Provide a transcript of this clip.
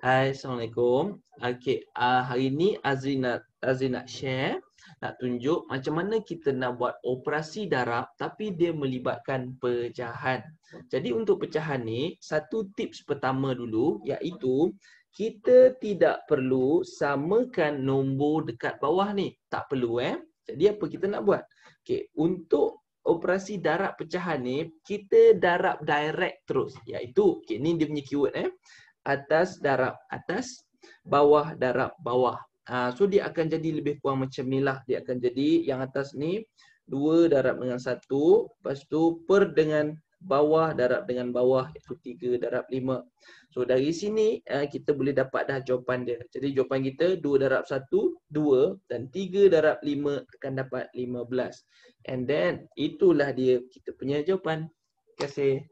Hai, Assalamualaikum. Okay, uh, ah, hari ni Azri nak, Azri nak share, nak tunjuk macam mana kita nak buat operasi darab tapi dia melibatkan pecahan. Jadi untuk pecahan ni, satu tips pertama dulu iaitu kita tidak perlu samakan nombor dekat bawah ni. Tak perlu eh. Jadi apa kita nak buat? Okay, untuk operasi darab pecahan ni, kita darab direct terus. Iaitu, okay, ni dia punya keyword eh atas darab atas bawah darab bawah uh, so dia akan jadi lebih kurang macam ni lah dia akan jadi yang atas ni dua darab dengan satu lepas tu per dengan bawah darab dengan bawah iaitu tiga darab lima so dari sini uh, kita boleh dapat dah jawapan dia jadi jawapan kita dua darab satu dua dan tiga darab lima akan dapat lima belas and then itulah dia kita punya jawapan Terima kasih.